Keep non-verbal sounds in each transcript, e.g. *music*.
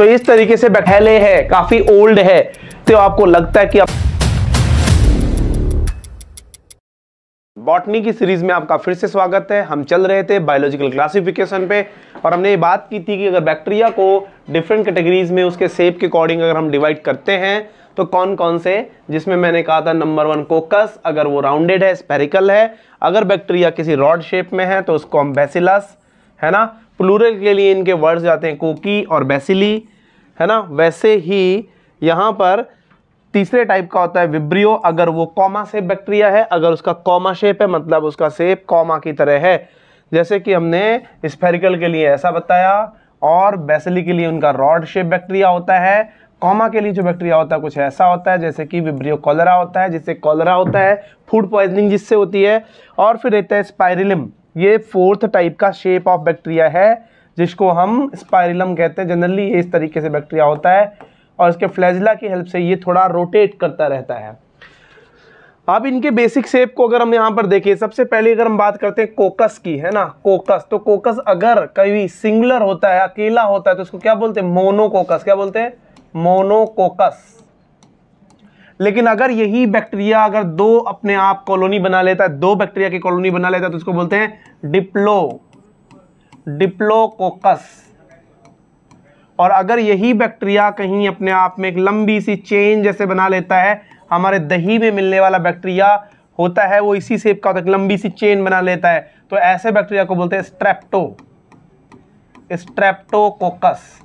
तो इस तरीके से बैठेले है काफी ओल्ड है तो आपको लगता है कि आप बॉटनी की सीरीज में आपका फिर से स्वागत है हम चल रहे थे बायोलॉजिकल क्लासिफिकेशन पे और हमने ये बात की थी कि अगर बैक्टीरिया को डिफरेंट कैटेगरीज में उसके सेप के अकॉर्डिंग अगर हम डिवाइड करते हैं तो कौन कौन से जिसमें मैंने कहा था नंबर वन कोकस अगर वो राउंडेड है स्पेरिकल है अगर बैक्टीरिया किसी रॉड शेप में है तो उसको हम बेसिलस है ना प्लूरल के लिए इनके वर्ड्स जाते हैं कोकी और बेसिली है ना वैसे ही यहाँ पर तीसरे टाइप का होता है विब्रियो अगर वो कॉमा शेप बैक्टीरिया है अगर उसका कॉमा शेप है मतलब उसका शेप कॉमा की तरह है जैसे कि हमने स्फेरिकल के लिए ऐसा बताया और बेसिली के लिए उनका रॉड शेप बैक्टीरिया होता है कॉमा के लिए जो बैक्टीरिया होता है कुछ ऐसा होता है जैसे कि विब्रियो कॉलरा होता है जिससे कॉलरा होता है फूड पॉइजनिंग जिससे होती है और फिर रहता है स्पाइरिलम ये फोर्थ टाइप का शेप ऑफ बैक्टीरिया है जिसको हम स्पायरिलम कहते हैं जनरली ये इस तरीके से बैक्टीरिया होता है और इसके फ्लैजिला की हेल्प से ये थोड़ा रोटेट करता रहता है अब इनके बेसिक शेप को अगर हम यहाँ पर देखें सबसे पहले अगर हम बात करते हैं कोकस की है ना कोकस तो कोकस अगर कभी सिंगुलर होता है अकेला होता है तो उसको क्या बोलते हैं मोनोकोकस क्या बोलते हैं मोनोकोकस लेकिन अगर यही बैक्टीरिया अगर दो अपने आप कॉलोनी बना लेता है दो बैक्टीरिया की कॉलोनी बना लेता है तो उसको बोलते हैं डिप्लो डिप्लोकोकस और अगर यही बैक्टीरिया कहीं अपने आप में एक लंबी सी चेन जैसे बना लेता है हमारे दही में मिलने वाला बैक्टीरिया होता है वो इसी सेप का होता है लंबी सी चेन बना लेता है तो ऐसे बैक्टीरिया को बोलते हैं स्ट्रेप्टो स्ट्रेप्टोकोकस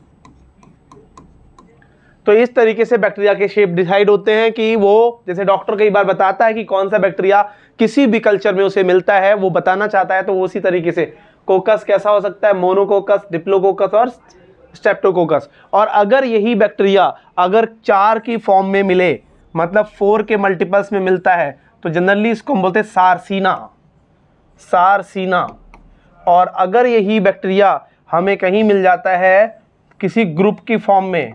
तो इस तरीके से बैक्टीरिया के शेप डिसाइड होते हैं कि वो जैसे डॉक्टर कई बार बताता है कि कौन सा बैक्टीरिया किसी भी कल्चर में उसे मिलता है वो बताना चाहता है तो वो उसी तरीके से कोकस कैसा हो सकता है मोनोकोकस डिप्लोकोकस और स्टेप्टोकोकस और अगर यही बैक्टीरिया अगर चार की फॉर्म में मिले मतलब फोर के मल्टीपल्स में मिलता है तो जनरली इसको हम बोलते हैं सारसीना सारसीना और अगर यही बैक्टीरिया हमें कहीं मिल जाता है किसी ग्रुप की फॉर्म में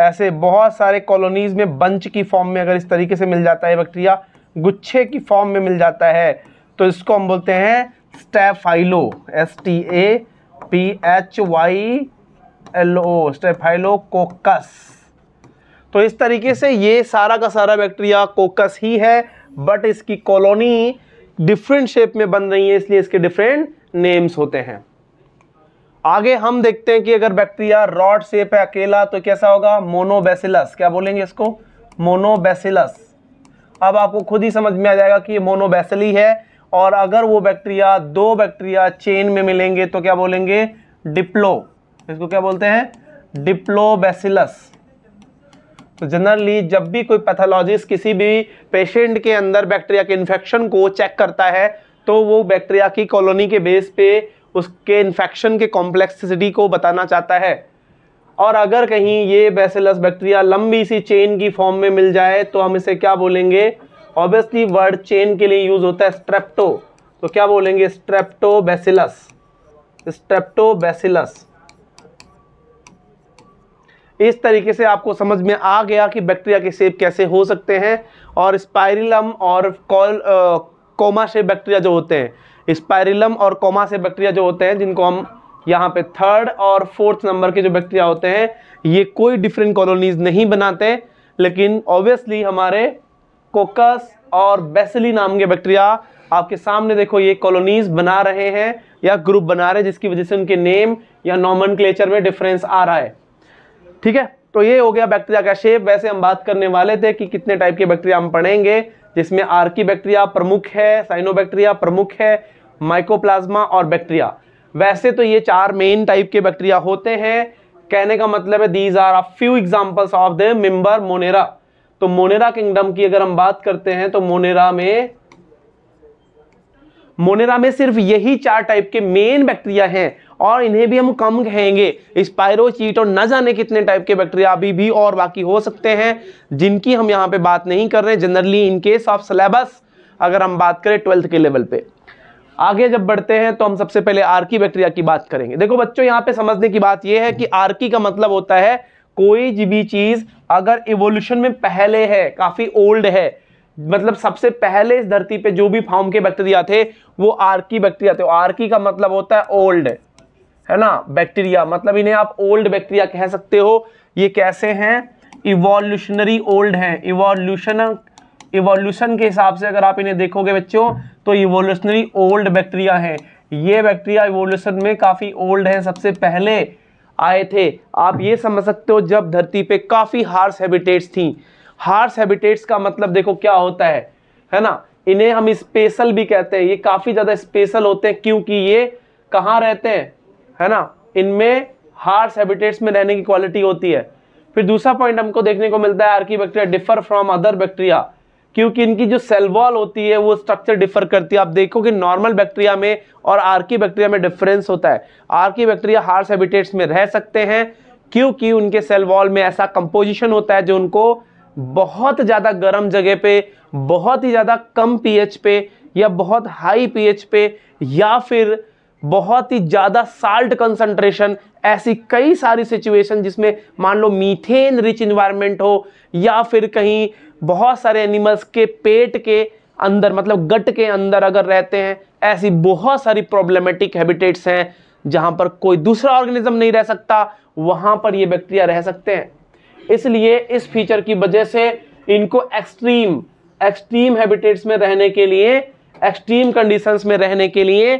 ऐसे बहुत सारे कॉलोनीज़ में बंच की फॉर्म में अगर इस तरीके से मिल जाता है बैक्टीरिया गुच्छे की फॉर्म में मिल जाता है तो इसको हम बोलते हैं staphylo S T A P H Y L O staphylococcus तो इस तरीके से ये सारा का सारा बैक्टीरिया कोकस ही है बट इसकी कॉलोनी डिफरेंट शेप में बन रही है इसलिए इसके डिफरेंट नेम्स होते हैं आगे हम देखते हैं कि अगर बैक्टीरिया रॉड सेप है अकेला तो कैसा होगा मोनोबेसिलस क्या बोलेंगे इसको मोनोबेसिलस अब आपको खुद ही समझ में आ जाएगा कि ये मोनोबेसिली है और अगर वो बैक्टीरिया दो बैक्टीरिया चेन में मिलेंगे तो क्या बोलेंगे डिप्लो इसको क्या बोलते हैं डिप्लोबेसिलस तो जनरली जब भी कोई पैथोलॉजिस्ट किसी भी पेशेंट के अंदर बैक्टीरिया के इन्फेक्शन को चेक करता है तो वो बैक्टीरिया की कॉलोनी के बेस पे उसके इन्फेक्शन के कॉम्प्लेक्सिटी को बताना चाहता है और अगर कहीं ये बेसिलस बैक्टीरिया लंबी सी चेन की फॉर्म में मिल जाए तो हम इसे क्या बोलेंगे ऑब्वियसली वर्ड चेन के लिए यूज़ होता है स्ट्रेप्टो तो क्या बोलेंगे स्ट्रेप्टो बेसिलस स्ट्रेप्टो बेसिलस इस तरीके से आपको समझ में आ गया कि बैक्टीरिया के सेप कैसे हो सकते हैं और स्पायरिलम और कॉल कोमा शेप बैक्टीरिया जो होते हैं स्पायरिलम और कोमा से बैक्टीरिया जो होते हैं जिनको हम यहाँ पे थर्ड और फोर्थ नंबर के जो बैक्टीरिया होते हैं ये कोई डिफरेंट कॉलोनीज नहीं बनाते लेकिन ऑब्वियसली हमारे कोकस और बेसिली नाम के बैक्टीरिया आपके सामने देखो ये कॉलोनीज बना रहे हैं या ग्रुप बना रहे हैं जिसकी वजह से उनके नेम या नॉमन में डिफरेंस आ रहा है ठीक है तो ये हो गया बैक्टीरिया का शेप वैसे हम बात करने वाले थे कि कितने टाइप के बैक्टीरिया हम पढ़ेंगे जिसमें आर्की बैक्टीरिया प्रमुख है साइनोबैक्टीरिया प्रमुख है माइकोप्लाज्मा और बैक्टीरिया वैसे तो ये चार मेन टाइप के बैक्टीरिया होते हैं कहने का मतलब है these are a few examples of the member monera तो मोनेरा किंगडम की अगर हम बात करते हैं तो मोनेरा में मोनेरा में सिर्फ यही चार टाइप के मेन बैक्टीरिया हैं और इन्हें भी हम कम कहेंगे स्पायरोचीट और न जाने कितने टाइप के बैक्टीरिया अभी भी और बाकी हो सकते हैं जिनकी हम यहाँ पे बात नहीं कर रहे जनरली इनकेस ऑफ सिलेबस अगर हम बात करें ट्वेल्थ के लेवल पे आगे जब बढ़ते हैं तो हम सबसे पहले आर्की बैक्टीरिया की बात करेंगे देखो बच्चों यहाँ पे समझने की बात यह है कि आर्की का मतलब होता है कोई भी चीज़ अगर इवोल्यूशन में पहले है काफ़ी ओल्ड है मतलब सबसे पहले इस धरती पे जो भी फॉर्म के बैक्टीरिया थे वो आर्की बैक्टीरिया थे आर्की का मतलब होता है ओल्ड है ना बैक्टीरिया मतलब इन्हें आप ओल्ड बैक्टीरिया कह सकते हो ये कैसे हैं इवोल्यूशनरी ओल्ड हैं इवोल्यूशन इवोल्यूशन के हिसाब से अगर आप इन्हें देखोगे बच्चों तो इवोल्यूशनरी ओल्ड बैक्टीरिया है ये बैक्टीरिया इवोल्यूशन में काफ़ी ओल्ड है सबसे पहले आए थे आप ये समझ सकते हो जब धरती पे काफ़ी हार्स हैबिटेट्स थी हार्स हैबिटेट्स का मतलब देखो क्या होता है है ना इन्हें हम स्पेशल भी कहते हैं ये काफ़ी ज़्यादा स्पेशल होते हैं क्योंकि ये कहाँ रहते हैं है ना इनमें हार्स हैबिटेट्स में रहने की क्वालिटी होती है फिर दूसरा पॉइंट हमको देखने को मिलता है archaebacteria differ from other bacteria क्योंकि इनकी जो सेल वॉल होती है वो स्ट्रक्चर डिफर करती है आप देखो कि नॉर्मल बैक्टीरिया में और आर्की बैक्टीरिया में डिफरेंस होता है आर्की बैक्टीरिया हार्स हैबिटेट्स में रह सकते हैं क्योंकि उनके सेल वॉल में ऐसा कंपोजिशन होता है जो उनको बहुत ज़्यादा गर्म जगह पे बहुत ही ज़्यादा कम पी पे या बहुत हाई पी पे या फिर बहुत ही ज़्यादा साल्ट कंसंट्रेशन ऐसी कई सारी सिचुएशन जिसमें मान लो मीथेन रिच इन्वायरमेंट हो या फिर कहीं बहुत सारे एनिमल्स के पेट के अंदर मतलब गट के अंदर अगर रहते हैं ऐसी बहुत सारी प्रॉब्लमेटिक हैबिटेट्स हैं जहां पर कोई दूसरा ऑर्गेनिज्म नहीं रह सकता वहां पर ये बैक्टीरिया रह सकते हैं इसलिए इस फीचर की वजह से इनको एक्सट्रीम एक्सट्रीम हैबिटेट्स में रहने के लिए एक्सट्रीम कंडीशंस में रहने के लिए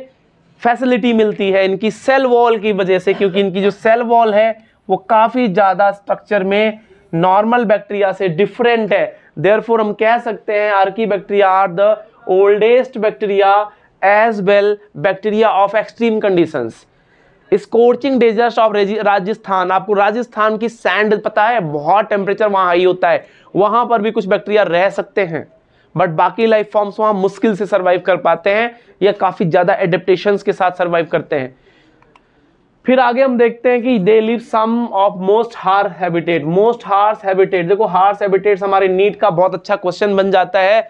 फैसिलिटी मिलती है इनकी सेल वॉल की वजह से क्योंकि इनकी जो सेल वॉल है वो काफ़ी ज़्यादा स्ट्रक्चर में नॉर्मल बैक्टीरिया से डिफरेंट है देयरफॉर हम कह सकते हैं archaebacteria are the oldest bacteria as well bacteria of extreme condition scorching desert of Rajasthan आपको राजस्थान की सैंड पता है बहुत टेम्परेचर वहाँ हाई होता है वहाँ पर भी कुछ बैक्टीरिया रह सकते हैं बट बाकी लाइफ फॉर्म्स वहाँ मुश्किल से सर्वाइव कर पाते हैं या काफ़ी ज़्यादा एडेप्टेशन के साथ सर्वाइव करते हैं फिर आगे हम देखते हैं कि they live some of most harsh habitat most harsh habitat देखो हार्स हैबिटेट्स हमारे नीट का बहुत अच्छा क्वेश्चन बन जाता है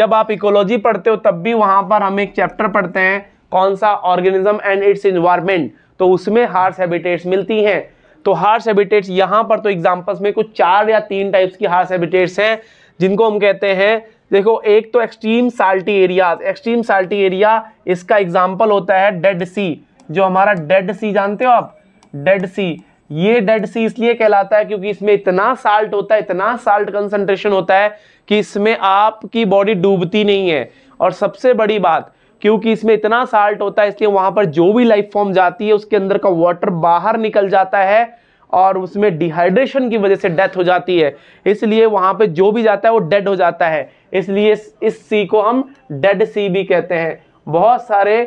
जब आप इकोलॉजी पढ़ते हो तब भी वहाँ पर हम एक चैप्टर पढ़ते हैं कौन सा ऑर्गेनिज्म एंड इट्स इन्वायरमेंट तो उसमें हार्स हैबिटेट्स मिलती हैं तो हार्स हैबिटेट्स यहाँ पर तो एग्जाम्पल्स में कुछ चार या तीन टाइप्स की हार्स हैबिटेट्स हैं जिनको हम कहते हैं देखो एक तो extreme salty areas extreme salty area इसका एग्जाम्पल होता है डेड सी जो हमारा डेड सी जानते हो आप डेड सी ये डेड सी इसलिए कहलाता है क्योंकि इसमें इतना साल्ट होता है इतना साल्ट कंसंट्रेशन होता है कि इसमें आपकी बॉडी डूबती नहीं है और सबसे बड़ी बात क्योंकि इसमें इतना साल्ट होता है इसलिए वहां पर जो भी लाइफ फॉर्म जाती है उसके अंदर का वाटर बाहर निकल जाता है और उसमें डिहाइड्रेशन की वजह से डेथ हो जाती है इसलिए वहां पर जो भी जाता है वो डेड हो जाता है इसलिए इस सी को हम डेड सी भी कहते हैं बहुत सारे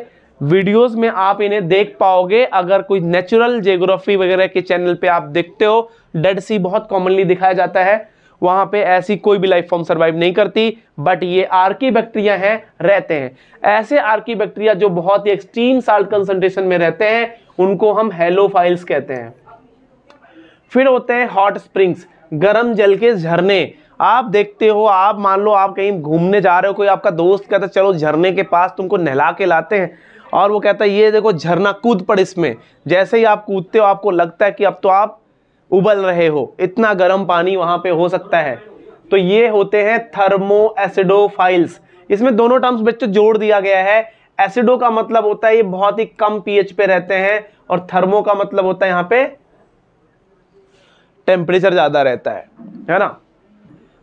वीडियोस में आप इन्हें देख पाओगे अगर कोई नेचुरल जियोग्राफी वगैरह के चैनल पे आप देखते हो डेड सी बहुत कॉमनली दिखाया जाता है वहां पे ऐसी कोई भी लाइफ फॉर्म सर्वाइव नहीं करती बट ये आर्की बैक्टीरिया हैं रहते हैं ऐसे आर्की बैक्टीरिया जो बहुत ही एक्सट्रीम साल्ट कंसनट्रेशन में रहते हैं उनको हम हेलो फाइल्स कहते हैं फिर होते हैं हॉट स्प्रिंग्स गर्म जल के झरने आप देखते हो आप मान लो आप कहीं घूमने जा रहे हो कोई आपका दोस्त कहता चलो झरने के पास तुमको नहला के लाते हैं और वो कहता है ये देखो झरना कूद पड़ इसमें जैसे ही आप कूदते हो आपको लगता है कि अब तो आप उबल रहे हो इतना गर्म पानी वहां पे हो सकता है तो ये होते हैं थर्मो एसिडोफाइल्स इसमें दोनों टर्म्स बच्चों जोड़ दिया गया है एसिडो का मतलब होता है ये बहुत ही कम पीएच पे रहते हैं और थर्मो का मतलब होता है यहाँ पे टेम्परेचर ज़्यादा रहता है है ना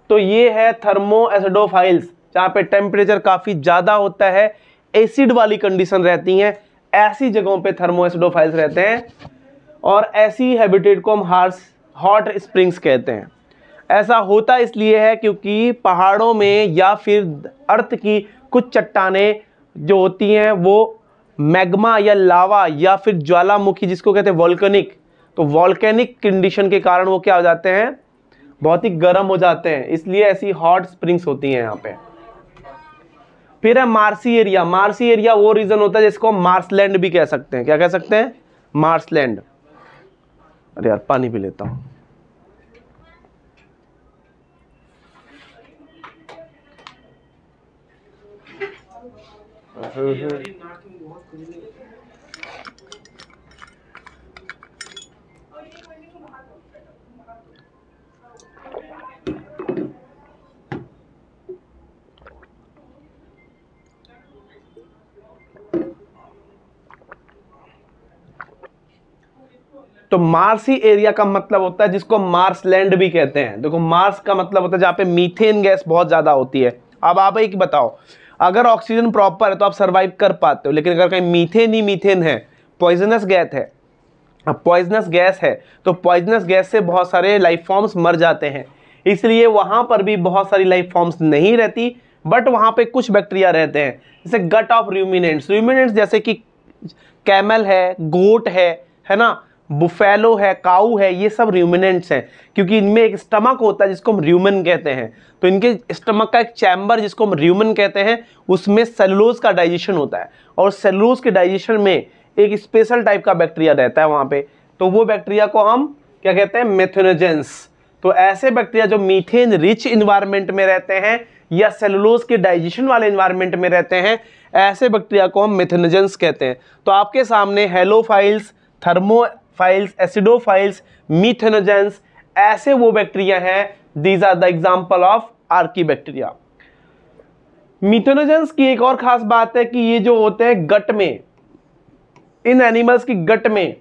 तो ये है थर्मो एसिडोफाइल्स जहां पे टेम्परेचर काफ़ी ज़्यादा होता है एसिड वाली कंडीशन रहती हैं ऐसी जगहों पे थर्मोएसिडोफाइल्स रहते हैं और ऐसी हैबिटेट को हम हार्स हॉट स्प्रिंग्स कहते हैं ऐसा होता इसलिए है क्योंकि पहाड़ों में या फिर अर्थ की कुछ चट्टानें जो होती हैं वो मैग्मा या लावा या फिर ज्वालामुखी जिसको कहते हैं वॉल्केनिक तो वॉल्केनिक कंडीशन के कारण वो क्या हो जाते हैं बहुत ही गर्म हो जाते हैं इसलिए ऐसी हॉट स्प्रिंग्स होती हैं यहाँ पे फिर है मार्सी एरिया मार्सी एरिया वो रीजन होता है जिसको हम मार्सलैंड भी कह सकते हैं क्या कह सकते हैं मार्सलैंड अरे यार पानी पी लेता हूं *laughs* तो मार्सी एरिया का मतलब होता है जिसको मार्स लैंड भी कहते हैं देखो मार्स का मतलब होता है जहाँ पे मीथेन गैस बहुत ज़्यादा होती है अब आप एक बताओ अगर ऑक्सीजन प्रॉपर है तो आप सर्वाइव कर पाते हो लेकिन अगर कहीं मीथेन ही मीथेन है पॉइजनस गैस है अब पॉइजनस गैस है तो पॉइजनस गैस से बहुत सारे लाइफ फॉर्म्स मर जाते हैं इसलिए वहाँ पर भी बहुत सारी लाइफ फॉर्म्स नहीं रहती बट वहाँ पे कुछ बैक्टीरिया रहते हैं जैसे गट ऑफ र्यूमिनेंट्स र्यूमिनेंट्स जैसे कि कैमल है गोट है है ना बुफेलो है काऊ है ये सब र्यूमिनेंट्स हैं क्योंकि इनमें एक स्टमक होता है जिसको हम र्यूमन कहते हैं तो इनके स्टमक का एक चैम्बर जिसको हम र्यूमन कहते हैं उसमें सेलुलोज का डाइजेशन होता है और सेलुलोज के डाइजेशन में एक स्पेशल टाइप का बैक्टीरिया रहता है वहाँ पे तो वो बैक्टीरिया को हम क्या कहते हैं मेथेनोजेंस तो ऐसे बैक्टीरिया जो मीथेन रिच इन्वायरमेंट में रहते हैं या सेलुलोज के डाइजेशन वाले इन्वायरमेंट में रहते हैं ऐसे बैक्टीरिया को हम मेथेनोजेंस कहते हैं तो आपके सामने halophiles thermophiles acidophiles methanogens ऐसे वो बैक्टीरिया हैं these are the example of archaebacteria methanogens की एक और खास बात है कि ये जो होते हैं गट में इन एनिमल्स की गट में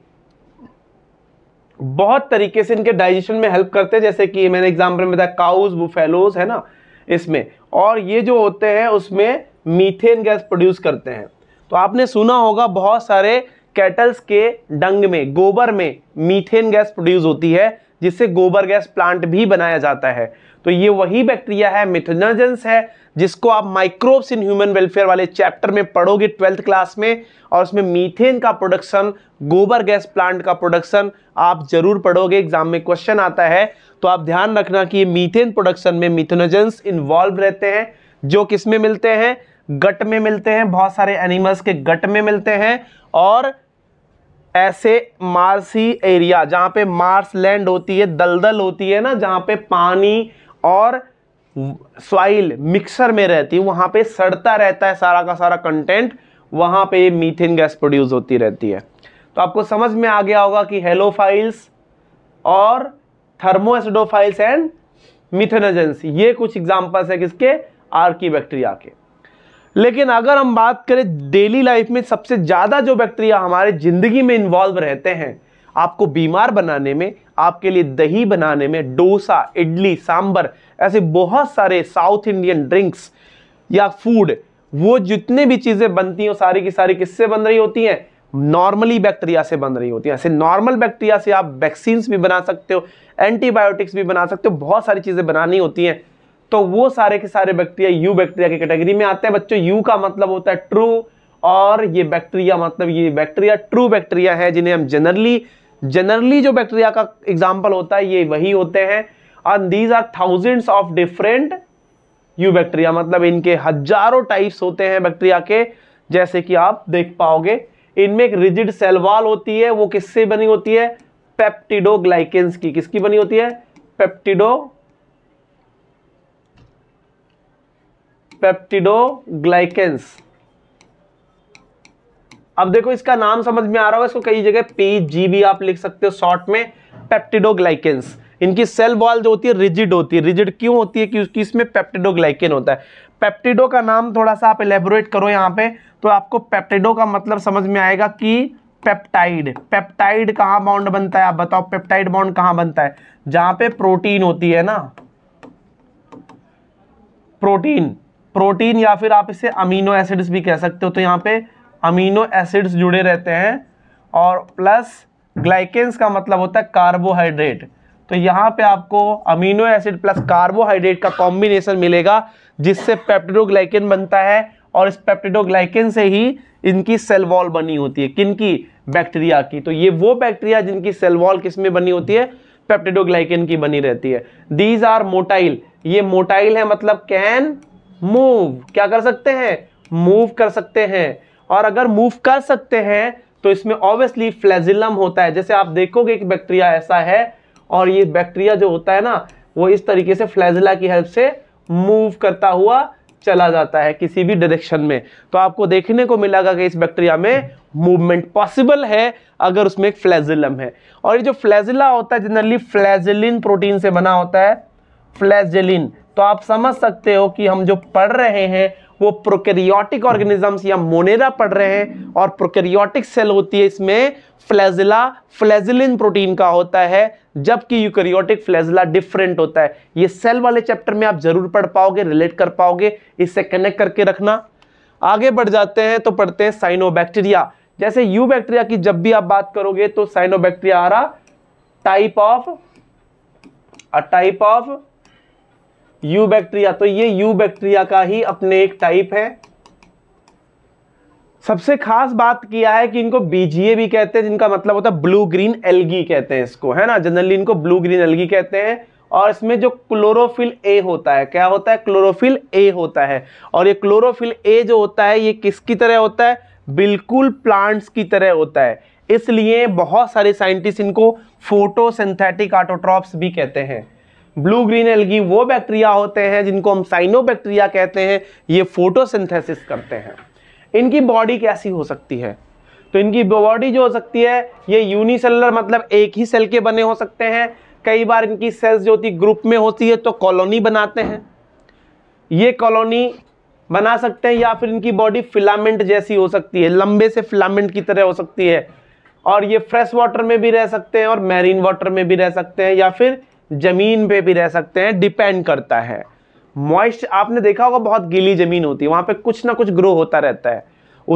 बहुत तरीके से इनके डाइजेशन में हेल्प करते हैं जैसे कि मैंने एग्जाम्पल में बताया काउज बुफेलोज है ना इसमें और ये जो होते हैं उसमें मीथेन गैस प्रोड्यूस करते हैं तो आपने सुना होगा बहुत सारे कैटल्स के डंग में गोबर में मीथेन गैस प्रोड्यूस होती है जिससे गोबर गैस प्लांट भी बनाया जाता है तो ये वही बैक्टीरिया है मिथोनजेंस है जिसको आप माइक्रोब्स इन ह्यूमन वेलफेयर वाले चैप्टर में पढ़ोगे ट्वेल्थ क्लास में और उसमें मीथेन का प्रोडक्शन गोबर गैस प्लांट का प्रोडक्शन आप जरूर पढ़ोगे एग्जाम में क्वेश्चन आता है तो आप ध्यान रखना कि ये मीथेन प्रोडक्शन में मिथोनजेंस इन्वॉल्व रहते हैं जो किस में मिलते हैं गट में मिलते हैं बहुत सारे एनिमल्स के गट में मिलते हैं और ऐसे मार्सी एरिया जहाँ पे मार्स लैंड होती है दलदल होती है ना जहाँ पे पानी और सॉइल मिक्सर में रहती है वहाँ पे सड़ता रहता है सारा का सारा कंटेंट वहाँ पे ये मीथेन गैस प्रोड्यूस होती रहती है तो आपको समझ में आ गया होगा कि हेलोफाइल्स और थर्मोएसिडोफाइल्स एंड मिथेनजेंस ये कुछ एग्जाम्पल्स है किसके आर्की बैक्टीरिया के लेकिन अगर हम बात करें डेली लाइफ में सबसे ज़्यादा जो बैक्टीरिया हमारे ज़िंदगी में इन्वॉल्व रहते हैं आपको बीमार बनाने में आपके लिए दही बनाने में डोसा इडली सांबर ऐसे बहुत सारे साउथ इंडियन ड्रिंक्स या फूड वो जितने भी चीज़ें बनती हैं सारी की सारी किससे बन रही होती हैं नॉर्मली बैक्टीरिया से बन रही होती हैं ऐसे नॉर्मल बैक्टीरिया से आप वैक्सीन भी बना सकते हो एंटीबायोटिक्स भी बना सकते हो बहुत सारी चीज़ें बनानी होती हैं तो वो सारे के सारे बैक्टीरिया यू बैक्टीरिया की कैटेगरी में आते हैं बच्चों यू का मतलब होता है ट्रू और ये बैक्टीरिया मतलब ये बैक्टीरिया ट्रू बैक्टीरिया है जिन्हें हम जनरली जनरली जो बैक्टीरिया का एग्जाम्पल होता है ये वही होते हैं और these are thousands of different eubacteria मतलब इनके हजारों टाइप्स होते हैं बैक्टीरिया के जैसे कि आप देख पाओगे इनमें एक रिजिड सेलवाल होती है वो किससे बनी होती है पेप्टिडोग्लाइकेंस की किसकी बनी होती है पेप्टिडो पेप्टिडोग्लाइकेंस अब देखो इसका नाम समझ में आ रहा हो इसको कई जगह पीजीबी आप लिख सकते हो शॉर्ट में पेप्टिडोग्लाइकेंस इनकी सेल वॉल जो होती है रिजिड होती है रिजिड क्यों होती है क्योंकि इसमें पेप्टिडोग्लाइकेन होता है पेप्टिडो का नाम थोड़ा सा आप एलेबोरेट करो यहाँ पे तो आपको पेप्टिडो का मतलब समझ में आएगा कि पेप्टाइड पेप्टाइड कहाँ बाउंड बनता है आप बताओ पेप्टाइड बाउंड कहाँ बनता है जहां पे प्रोटीन होती है ना प्रोटीन प्रोटीन या फिर आप इसे अमीनो एसिड्स भी कह सकते हो तो यहाँ पे अमीनो एसिड्स जुड़े रहते हैं और प्लस ग्लाइकेंस का मतलब होता है कार्बोहाइड्रेट तो यहाँ पे आपको अमीनो एसिड प्लस कार्बोहाइड्रेट का कॉम्बिनेशन मिलेगा जिससे पेप्टिडोग्लाइकेन बनता है और इस पेप्टिडोग्लाइकेन से ही इनकी सेल वॉल बनी होती है किन की बैक्टीरिया की तो ये वो बैक्टीरिया जिनकी सेल वॉल किस में बनी होती है पेप्टिडोग्लाइकेन की बनी रहती है दीज आर मोटाइल ये मोटाइल है मतलब कैन मूव क्या कर सकते हैं मूव कर सकते हैं और अगर मूव कर सकते हैं तो इसमें ऑब्वियसली फ्लैजिलम होता है जैसे आप देखोगे कि बैक्टीरिया ऐसा है और ये बैक्टीरिया जो होता है ना वो इस तरीके से फ्लैजिला की हेल्प से मूव करता हुआ चला जाता है किसी भी डायरेक्शन में तो आपको देखने को मिलागा कि इस बैक्टीरिया में मूवमेंट पॉसिबल है अगर उसमें एक फ्लैजिलम है और ये जो फ्लैजिला होता है जनरली फ्लैजिलिन प्रोटीन से बना होता है फ्लैजिलिन तो आप समझ सकते हो कि हम जो पढ़ रहे हैं वो प्रोकैरियोटिक ऑर्गेनिजम्स या मोनेरा पढ़ रहे हैं और प्रोकैरियोटिक सेल होती है इसमें फ्लैजिला फ्लैजिलिन प्रोटीन का होता है जबकि यूकैरियोटिक फ्लैजिला डिफरेंट होता है ये सेल वाले चैप्टर में आप जरूर पढ़ पाओगे रिलेट कर पाओगे इससे कनेक्ट करके रखना आगे बढ़ जाते हैं तो पढ़ते हैं साइनोबैक्टीरिया जैसे यू बैक्टीरिया की जब भी आप बात करोगे तो साइनोबैक्टीरिया आ रहा type of a type of eubacteria तो ये यू बैक्टीरिया का ही अपने एक टाइप है सबसे खास बात किया है कि इनको बीजीए भी कहते हैं जिनका मतलब होता है ब्लू ग्रीन एलगी कहते हैं इसको है ना जनरली इनको ब्लू ग्रीन एलगी कहते हैं और इसमें जो क्लोरोफिल ए होता है क्या होता है क्लोरोफिल ए होता है और ये क्लोरोफिल ए जो होता है ये किसकी तरह होता है बिल्कुल प्लांट्स की तरह होता है इसलिए बहुत सारे साइंटिस्ट इनको फोटोसिंथेटिक आटोट्रॉप्स भी कहते हैं ब्लू ग्रीन एल्गी वो बैक्टीरिया होते हैं जिनको हम साइनो बैक्टीरिया कहते हैं ये फोटोसिंथेसिस करते हैं इनकी बॉडी कैसी हो सकती है तो इनकी बॉडी जो हो सकती है ये यूनिसेलर मतलब एक ही सेल के बने हो सकते हैं कई बार इनकी सेल्स जो होती ग्रुप में होती है तो कॉलोनी बनाते हैं ये कॉलोनी बना सकते हैं या फिर इनकी बॉडी फिलामेंट जैसी हो सकती है लंबे से फिलामेंट की तरह हो सकती है और ये फ्रेश वाटर में भी रह सकते हैं और मैरीन वाटर में भी रह सकते हैं या फिर ज़मीन पे भी रह सकते हैं डिपेंड करता है मॉइस्ट आपने देखा होगा बहुत गीली ज़मीन होती है वहाँ पे कुछ ना कुछ ग्रो होता रहता है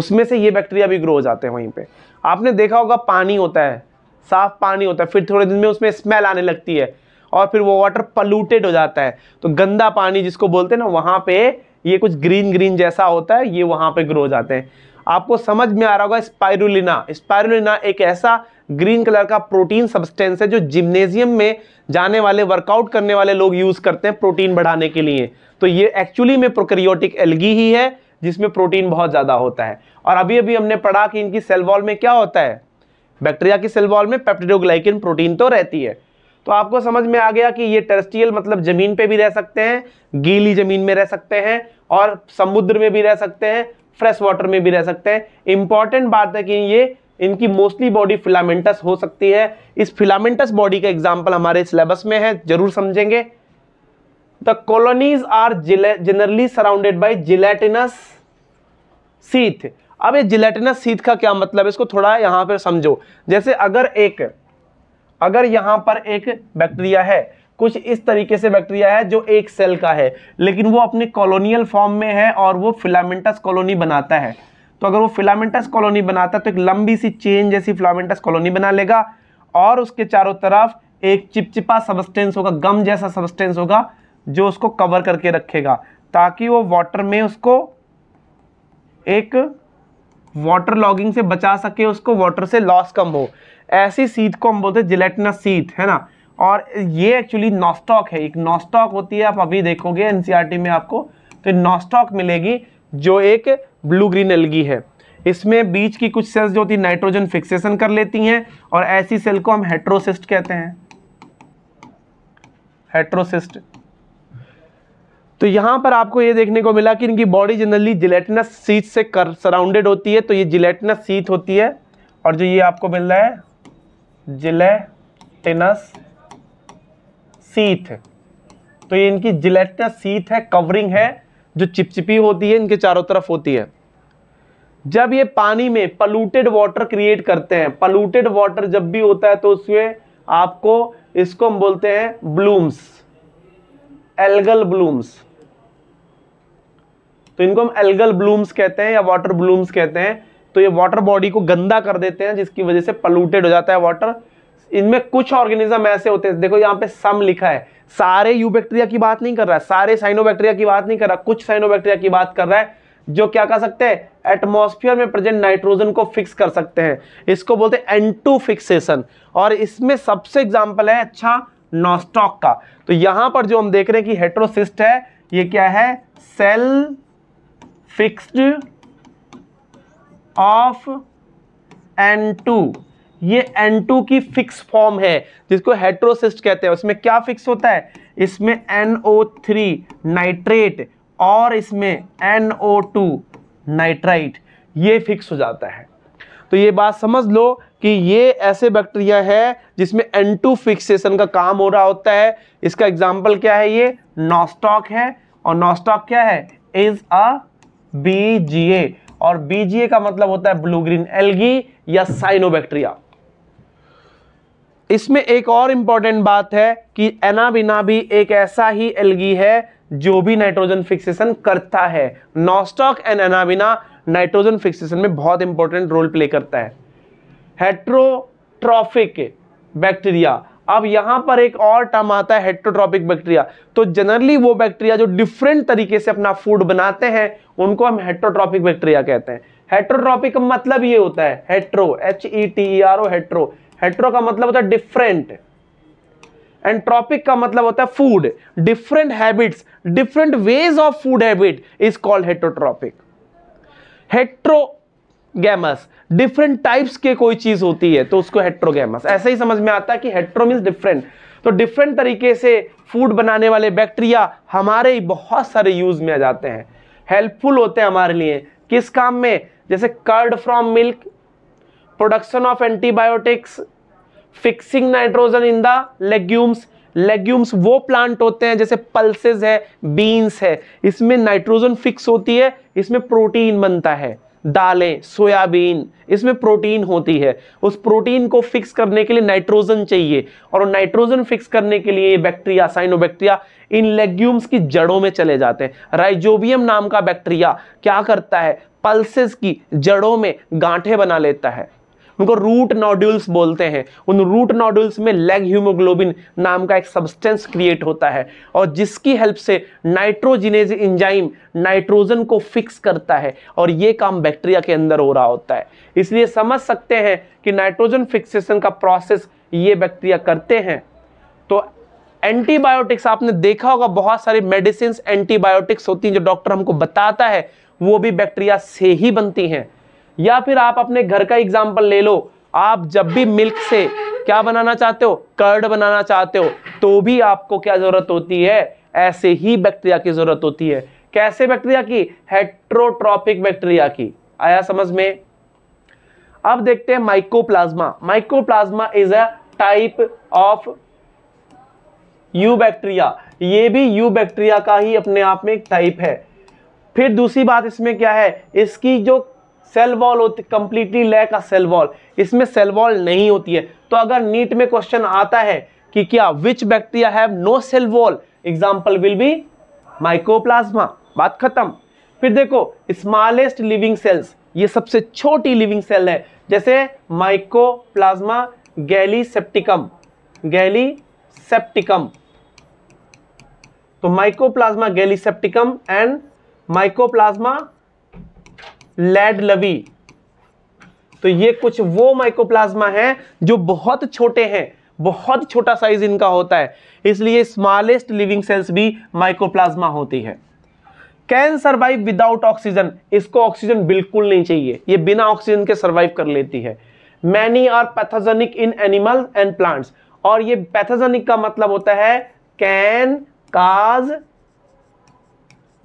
उसमें से ये बैक्टीरिया भी ग्रो हो जाते हैं वहीं पे आपने देखा होगा पानी होता है साफ़ पानी होता है फिर थोड़े दिन में उसमें स्मेल आने लगती है और फिर वो वाटर पलूटेड हो जाता है तो गंदा पानी जिसको बोलते हैं ना वहाँ पे ये कुछ ग्रीन ग्रीन जैसा होता है ये वहाँ पे ग्रो हो जाते हैं आपको समझ में आ रहा होगा स्पायरुलिना स्पायरुलिना एक ऐसा ग्रीन कलर का प्रोटीन सब्सटेंस है जो जिम्नेजियम में जाने वाले वर्कआउट करने वाले लोग यूज़ करते हैं प्रोटीन बढ़ाने के लिए तो ये एक्चुअली में प्रोक्रियोटिक एलगी ही है जिसमें प्रोटीन बहुत ज़्यादा होता है और अभी अभी हमने पढ़ा कि इनकी सेल वॉल में क्या होता है बैक्टीरिया की सेल वॉल में पेप्टिडोग्लाइकिन प्रोटीन तो रहती है तो आपको समझ में आ गया कि ये टेरेस्ट्रियल मतलब ज़मीन पे भी रह सकते हैं गीली ज़मीन में रह सकते हैं और समुद्र में भी रह सकते हैं फ्रेश वाटर में भी रह सकते हैं इंपॉर्टेंट बात है कि ये इनकी मोस्टली बॉडी फिलामेंटस हो सकती है इस फिलामेंटस बॉडी का एग्जाम्पल हमारे सिलेबस में है जरूर समझेंगे the colonies are generally surrounded by gelatinous sheath अब ये जिलेटिनस सीथ का क्या मतलब है इसको थोड़ा यहाँ पर समझो जैसे अगर एक अगर यहां पर एक बैक्टीरिया है कुछ इस तरीके से बैक्टीरिया है जो एक सेल का है लेकिन वो अपने कॉलोनियल फॉर्म में है और वो फिलामेंटस कॉलोनी बनाता है तो अगर वो फिलामेंटस कॉलोनी बनाता है तो एक लंबी सी चेन जैसी फिलामेंटस कॉलोनी बना लेगा और उसके चारों तरफ एक चिपचिपा सबस्टेंस होगा गम जैसा सबस्टेंस होगा जो उसको कवर करके रखेगा ताकि वो वाटर में उसको एक वाटर लॉगिंग से बचा सके उसको वाटर से लॉस कम हो ऐसी सीध को हम बोलते हैं जिलेटना सीध है ना और ये एक्चुअली नॉस्टॉक है एक नॉस्टॉक होती है आप अभी देखोगे एनसीईआरटी e में आपको तो नॉस्टॉक मिलेगी जो एक ब्लू ग्रीन एलगी है इसमें बीच की कुछ सेल्स जो होती है नाइट्रोजन फिक्सेशन कर लेती हैं और ऐसी सेल को हम हेट्रोसिस्ट कहते हैं हेट्रोसिस्ट तो यहां पर आपको यह देखने को मिला कि इनकी बॉडी जनरली जिलेटिनस सीथ से कर सराउंडेड होती है तो ये जिलेटिनस सीथ होती है और जो ये आपको मिल रहा है जिलेटिनस सीथ तो ये इनकी जिलेटिनस सीथ है कवरिंग है जो चिपचिपी होती है इनके चारों तरफ होती है जब ये पानी में पलूटेड वाटर क्रिएट करते हैं पलूटेड वाटर जब भी होता है तो उसमें आपको इसको हम बोलते हैं ब्लूम्स एल्गल ब्लूम्स तो इनको हम एल्गल ब्लूम्स कहते हैं या वाटर ब्लूम्स कहते हैं तो ये वाटर बॉडी को गंदा कर देते हैं जिसकी वजह से पलूटेड हो जाता है वाटर इनमें कुछ ऑर्गेनिज्म ऐसे होते हैं देखो यहाँ पे सम लिखा है सारे यू बैक्टीरिया की बात नहीं कर रहा है सारे साइनोबैक्टीरिया की बात नहीं कर रहा कुछ साइनोबैक्टीरिया की बात कर रहा है जो क्या कर सकते हैं एटमोस्फियर में प्रेजेंट नाइट्रोजन को फिक्स कर सकते हैं इसको बोलते हैं एंटू फिक्सेशन और इसमें सबसे एग्जाम्पल है अच्छा नॉस्टॉक का तो यहां पर जो हम देख रहे हैं कि हेट्रोसिस्ट है ये क्या है cell fixed of N two ये N2 की फिक्स फॉर्म है जिसको हेट्रोसिस्ट कहते हैं उसमें क्या फिक्स होता है इसमें NO3 नाइट्रेट और इसमें NO2 नाइट्राइट ये फिक्स हो जाता है तो ये बात समझ लो कि ये ऐसे बैक्टीरिया है जिसमें N2 फिक्सेशन का काम हो रहा होता है इसका एग्जाम्पल क्या है ये नॉस्टॉक है और नॉस्टॉक क्या है इज अ बीजीए और बीजीए का मतलब होता है ब्लू ग्रीन एलगी या साइनोबैक्टीरिया इसमें एक और इंपॉर्टेंट बात है कि एनाबिना भी एक ऐसा ही एलगी है जो भी नाइट्रोजन फिक्सेशन करता है nostoc and anabaena nitrogen fixation में बहुत इंपॉर्टेंट रोल प्ले करता है हेट्रोट्रॉफिक बैक्टीरिया अब यहां पर एक और टर्म आता है हेट्रोट्रॉपिक बैक्टीरिया तो जनरली वो बैक्टीरिया जो डिफरेंट तरीके से अपना फूड बनाते हैं उनको हम हेट्रोट्रॉपिक बैक्टीरिया कहते हैं हेट्रोट्रॉपिक मतलब ये होता है hetero H E T R O hetero hetero का मतलब होता है डिफरेंट एंट्रोपिक का मतलब होता है food different habits different ways of food habit is called heterotrophic heterogamous different types के कोई चीज होती है तो उसको हेट्रोगेमस ऐसे ही समझ में आता है कि हेट्रो मीन डिफरेंट तो डिफरेंट तरीके से फूड बनाने वाले बैक्टीरिया हमारे ही बहुत सारे यूज में आ जाते हैं हेल्पफुल होते हैं हमारे लिए किस काम में जैसे curd from milk production of antibiotics fixing nitrogen in the legumes legumes वो प्लांट होते हैं जैसे पल्सेज है बीन्स है इसमें नाइट्रोजन फिक्स होती है इसमें प्रोटीन बनता है दालें सोयाबीन इसमें प्रोटीन होती है उस प्रोटीन को फिक्स करने के लिए नाइट्रोजन चाहिए और नाइट्रोजन फिक्स करने के लिए बैक्टीरिया साइनोबैक्टीरिया इन लेग्यूम्स की जड़ों में चले जाते हैं राइजोबियम नाम का बैक्टीरिया क्या करता है पल्सेस की जड़ों में गांठे बना लेता है उनको रूट नॉड्यूल्स बोलते हैं उन रूट नॉड्यूल्स में लेग हीमोग्लोबिन नाम का एक सब्सटेंस क्रिएट होता है और जिसकी हेल्प से नाइट्रोजिनेज इंजाइम नाइट्रोजन को फिक्स करता है और ये काम बैक्टीरिया के अंदर हो रहा होता है इसलिए समझ सकते हैं कि नाइट्रोजन फिक्सेशन का प्रोसेस ये बैक्टीरिया करते हैं तो एंटीबायोटिक्स आपने देखा होगा बहुत सारी मेडिसिन एंटीबायोटिक्स होती हैं जो डॉक्टर हमको बताता है वो भी बैक्टीरिया से ही बनती हैं या फिर आप अपने घर का एग्जाम्पल ले लो आप जब भी मिल्क से क्या बनाना चाहते हो कर्ड बनाना चाहते हो तो भी आपको क्या जरूरत होती है ऐसे ही बैक्टीरिया की जरूरत होती है कैसे बैक्टीरिया की हेट्रोट्रॉपिक बैक्टीरिया की आया समझ में अब देखते हैं mycoplasma mycoplasma is a type of eubacteria ये भी यू बैक्टीरिया का ही अपने आप में एक टाइप है फिर दूसरी बात इसमें क्या है इसकी जो सेल वॉल होती completely lack of cell wall इसमें सेल वॉल नहीं होती है तो अगर नीट में क्वेश्चन आता है कि क्या which bacteria have no cell wall example will be microplasma बात खत्म फिर देखो स्मॉलेस्ट लिविंग सेल्स ये सबसे छोटी लिविंग सेल है जैसे माइकोप्लाज्मा गैली सेप्टिकम गैली सेप्टिकम तो mycoplasma gallisepticum and mycoplasma laidlawii तो ये कुछ वो माइक्रोप्लाज्मा है जो बहुत छोटे हैं बहुत छोटा साइज इनका होता है इसलिए स्मॉलेस्ट लिविंग सेल्स भी माइक्रोप्लाज्मा होती है कैन सर्वाइव विदाउट ऑक्सीजन इसको ऑक्सीजन बिल्कुल नहीं चाहिए ये बिना ऑक्सीजन के सर्वाइव कर लेती है many are pathogenic in animal and plants और ये पैथोजेनिक का मतलब होता है कैन काज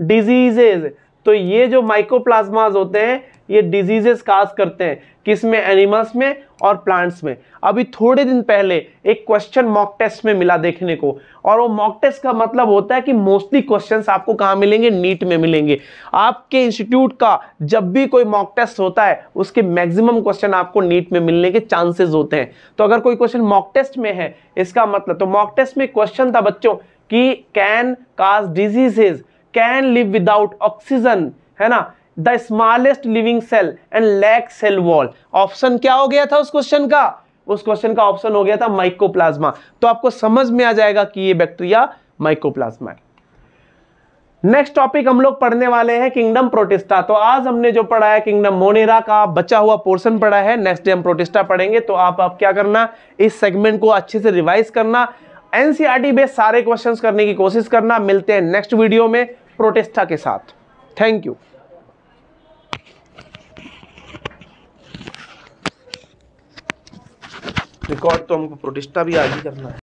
डिजीजेज तो ये जो माइक्रोप्लाज्माज होते हैं ये डिजीजेस काज करते हैं किस में एनिमल्स में और प्लांट्स में अभी थोड़े दिन पहले एक क्वेश्चन मॉक टेस्ट में मिला देखने को और वो मॉक टेस्ट का मतलब होता है कि मोस्टली क्वेश्चंस आपको कहाँ मिलेंगे नीट में मिलेंगे आपके इंस्टीट्यूट का जब भी कोई मॉक टेस्ट होता है उसके मैक्सिमम क्वेश्चन आपको नीट में मिलने के चांसेज होते हैं तो अगर कोई क्वेश्चन मॉक टेस्ट में है इसका मतलब तो मॉक टेस्ट में क्वेश्चन था बच्चों की can cause diseases can live without oxygen है ना the smallest living cell and lack cell wall option क्या हो गया था उस क्वेश्चन का उस क्वेश्चन का ऑप्शन हो गया था माइकोप्लाज्मा तो आपको समझ में आ जाएगा कि ये बैक्टीरिया माइकोप्लाज्मा है नेक्स्ट टॉपिक हम लोग पढ़ने वाले हैं किंगडम प्रोटिस्टा तो आज हमने जो पढ़ा है किंगडम मोनेरा का बचा हुआ पोर्शन पढ़ा है नेक्स्ट डे हम प्रोटिस्टा पढ़ेंगे तो आप आप क्या करना इस सेगमेंट को अच्छे से रिवाइज करना एनसीईआरटी बेस्ड e सारे क्वेश्चंस करने की कोशिश करना मिलते हैं नेक्स्ट वीडियो में प्रोटेस्टा के साथ थैंक यू रिकॉर्ड तो हमको प्रोटेस्टा भी आगे करना है